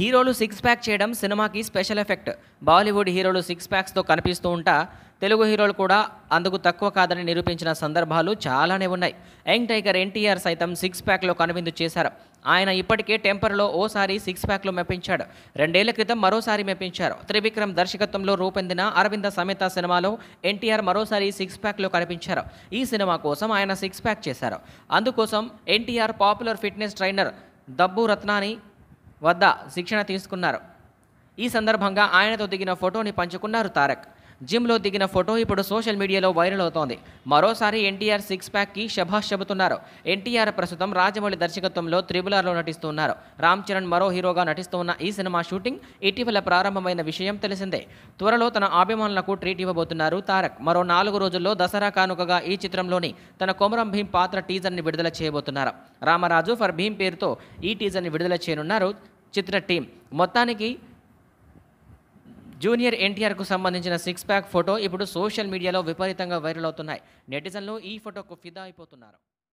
హీరోలు six pack చేయడం సినిమాకి స్పెషల్ ఎఫెక్ట్ బాలీవుడ్ హీరోలు సిక్స్ ప్యాక్స్తో కనిపిస్తూ ఉంటా తెలుగు హీరోలు కూడా అందుకు తక్కువ కాదని నిరూపించిన సందర్భాలు చాలానే ఉన్నాయి యంగ్ టైగర్ ఎన్టీఆర్ సైతం సిక్స్ ప్యాక్లో కనువిందు చేశారు ఆయన ఇప్పటికే టెంపర్లో ఓసారి సిక్స్ ప్యాక్లో మెప్పించాడు రెండేళ్ల క్రితం మరోసారి మెప్పించారు త్రివిక్రమ్ దర్శకత్వంలో రూపొందిన అరవింద సమేత సినిమాలో ఎన్టీఆర్ మరోసారి సిక్స్ ప్యాక్లో కనిపించారు ఈ సినిమా కోసం ఆయన సిక్స్ ప్యాక్ చేశారు అందుకోసం NTR popular fitness trainer Dabboo Ratnani వద్ద శిక్షణ తీసుకున్నారు ఈ సందర్భంగా ఆయనతో దిగిన ఫోటోని పంచుకున్నారు తారక్ జిమ్లో దిగిన ఫోటో ఇప్పుడు సోషల్ మీడియాలో వైరల్ అవుతోంది మరోసారి ఎన్టీఆర్ సిక్స్ ప్యాక్కి శభాష్ చెబుతున్నారు ఎన్టీఆర్ ప్రస్తుతం రాజమౌళి దర్శకత్వంలో త్రిబులార్లో నటిస్తున్నారు రామ్ చరణ్ మరో హీరోగా నటిస్తున్న ఈ సినిమా షూటింగ్ ఇటీవల ప్రారంభమైన విషయం తెలిసిందే త్వరలో తన అభిమానులకు ట్రీట్ ఇవ్వబోతున్నారు తారక్ మరో నాలుగు రోజుల్లో దసరా కానుకగా ఈ చిత్రంలోని తన కొమరం భీం పాత్ర టీజర్ని విడుదల చేయబోతున్నారు రామరాజు ఫర్ భీం పేరుతో ఈ టీజర్ని విడుదల చేయనున్నారు చిత్ర టీం మొత్తానికి జూనియర్ ఎన్టీఆర్కు సంబంధించిన సిక్స్ ప్యాక్ ఫోటో ఇప్పుడు సోషల్ మీడియాలో విపరీతంగా వైరల్ అవుతున్నాయి నెటిజన్లు ఈ ఫోటోకు ఫిదా అయిపోతున్నారు